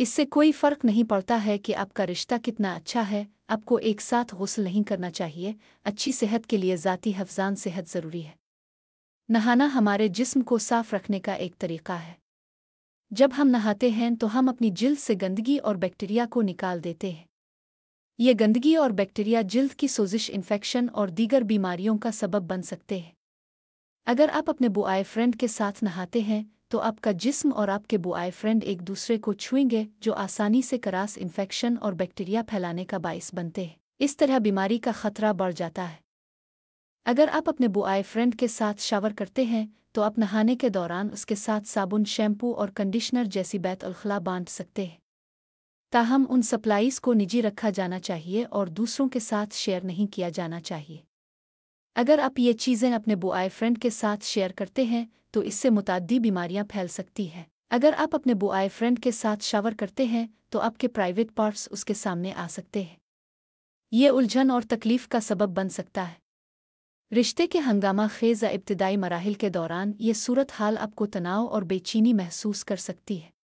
इससे कोई फर्क नहीं पड़ता है कि आपका रिश्ता कितना अच्छा है आपको एक साथ हौसल नहीं करना चाहिए अच्छी सेहत के लिए ज़ाती हफजान सेहत ज़रूरी है नहाना हमारे जिस्म को साफ रखने का एक तरीका है जब हम नहाते हैं तो हम अपनी जिल्द से गंदगी और बैक्टीरिया को निकाल देते हैं ये गंदगी और बैक्टीरिया जिल्द की सोजिश इन्फेक्शन और दीगर बीमारियों का सबब बन सकते हैं अगर आप अपने बुआए फ्रेंड के साथ नहाते हैं तो आपका जिस्म और आपके बुआई फ्रेंड एक दूसरे को छुएंगे जो आसानी से करास इन्फेक्शन और बैक्टीरिया फैलाने का बायस बनते हैं इस तरह बीमारी का खतरा बढ़ जाता है अगर आप अपने बुआई फ्रेंड के साथ शावर करते हैं तो आप नहाने के दौरान उसके साथ साबुन शैम्पू और कंडीशनर जैसी बैत अलखला बांट सकते हैं ताहम उन सप्लाईज को निजी रखा जाना चाहिए और दूसरों के साथ शेयर नहीं किया जाना चाहिए अगर आप ये चीज़ें अपने बॉयफ्रेंड के साथ शेयर करते हैं तो इससे मुतदी बीमारियां फैल सकती हैं अगर आप अपने बॉयफ्रेंड के साथ शावर करते हैं तो आपके प्राइवेट पार्ट्स उसके सामने आ सकते हैं ये उलझन और तकलीफ का सबब बन सकता है रिश्ते के हंगामा खेज या इब्तदाई मराहल के दौरान ये सूरत हाल आपको तनाव और बेचीनी महसूस कर सकती है